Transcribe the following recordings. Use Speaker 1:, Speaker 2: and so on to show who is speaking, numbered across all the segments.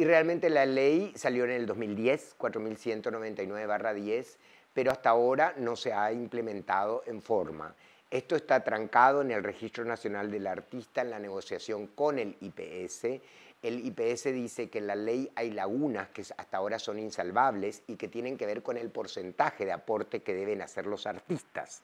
Speaker 1: Y realmente la ley salió en el 2010, 4199-10, pero hasta ahora no se ha implementado en forma. Esto está trancado en el Registro Nacional del Artista en la negociación con el IPS. El IPS dice que en la ley hay lagunas que hasta ahora son insalvables y que tienen que ver con el porcentaje de aporte que deben hacer los artistas.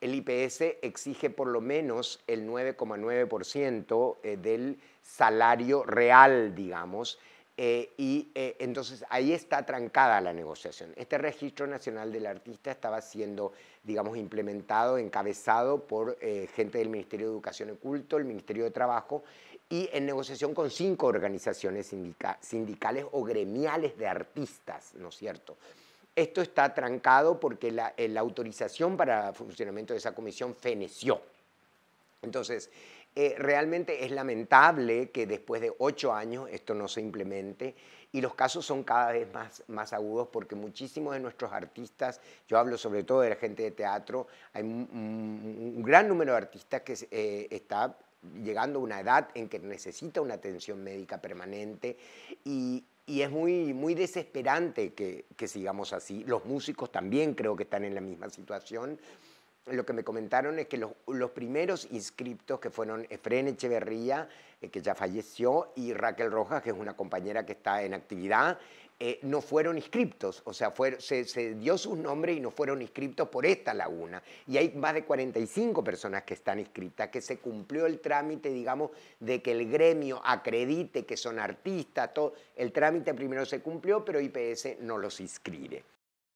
Speaker 1: El IPS exige por lo menos el 9,9% eh, del salario real, digamos, eh, y eh, entonces ahí está trancada la negociación. Este registro nacional del artista estaba siendo, digamos, implementado, encabezado por eh, gente del Ministerio de Educación y Culto, el Ministerio de Trabajo, y en negociación con cinco organizaciones sindicales o gremiales de artistas, ¿no es cierto? Esto está trancado porque la, autorización para funcionamiento de esa comisión feneció. Entonces, eh, realmente es lamentable que después de ocho años esto no se implemente y los casos son cada vez más, más agudos porque muchísimos de nuestros artistas, yo hablo sobre todo de la gente de teatro, hay un, gran número de artistas que eh, está llegando a una edad en que necesita una atención médica permanente y, y es muy, muy desesperante que, que, sigamos así. Los músicos también creo que están en la misma situación lo que me comentaron es que los, primeros inscriptos que fueron Efren Echeverría, eh, que ya falleció, y Raquel Rojas, que es una compañera que está en actividad, eh, no fueron inscriptos, o sea, se, dio sus nombres y no fueron inscriptos por esta laguna. Y hay más de 45 personas que están inscritas, que se cumplió el trámite, digamos, de que el gremio acredite que son artistas, todo. El trámite primero se cumplió, pero IPS no los inscribe.